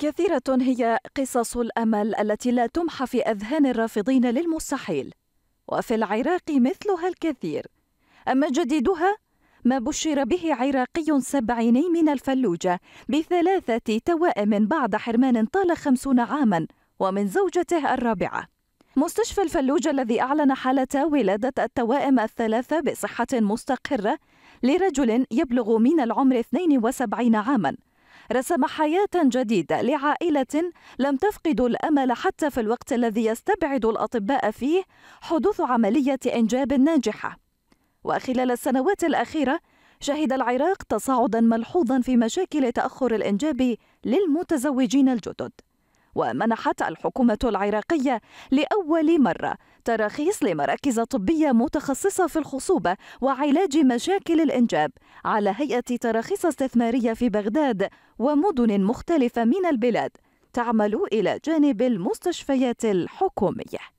كثيرة هي قصص الأمل التي لا تمحى في أذهان الرافضين للمستحيل، وفي العراق مثلها الكثير، أما جديدها ما بشر به عراقي سبعيني من الفلوجة بثلاثة توائم بعد حرمان طال خمسون عاماً ومن زوجته الرابعة. مستشفى الفلوجة الذي أعلن حالة ولادة التوائم الثلاثة بصحة مستقرة لرجل يبلغ من العمر 72 عاماً رسم حياة جديدة لعائلة لم تفقد الأمل حتى في الوقت الذي يستبعد الأطباء فيه حدوث عملية إنجاب ناجحة وخلال السنوات الأخيرة شهد العراق تصاعدا ملحوظا في مشاكل تأخر الإنجاب للمتزوجين الجدد ومنحت الحكومة العراقية لأول مرة تراخيص لمراكز طبية متخصصة في الخصوبة وعلاج مشاكل الإنجاب على هيئة تراخيص استثمارية في بغداد ومدن مختلفة من البلاد تعمل إلى جانب المستشفيات الحكومية